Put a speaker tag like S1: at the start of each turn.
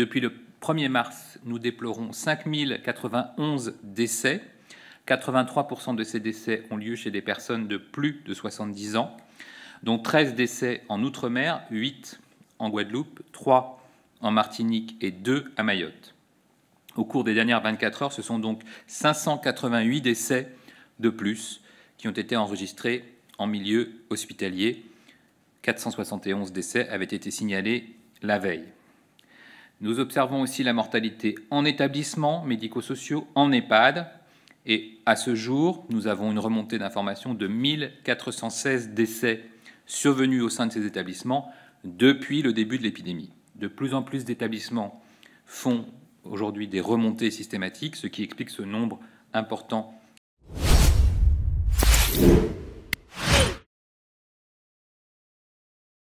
S1: Depuis le 1er mars, nous déplorons 5091 décès. 83% de ces décès ont lieu chez des personnes de plus de 70 ans, dont 13 décès en Outre-mer, 8 en Guadeloupe, 3 en Martinique et 2 à Mayotte. Au cours des dernières 24 heures, ce sont donc 588 décès de plus qui ont été enregistrés en milieu hospitalier. 471 décès avaient été signalés la veille. Nous observons aussi la mortalité en établissements médico-sociaux, en EHPAD. Et à ce jour, nous avons une remontée d'informations de 1416 décès survenus au sein de ces établissements depuis le début de l'épidémie. De plus en plus d'établissements font aujourd'hui des remontées systématiques, ce qui explique ce nombre important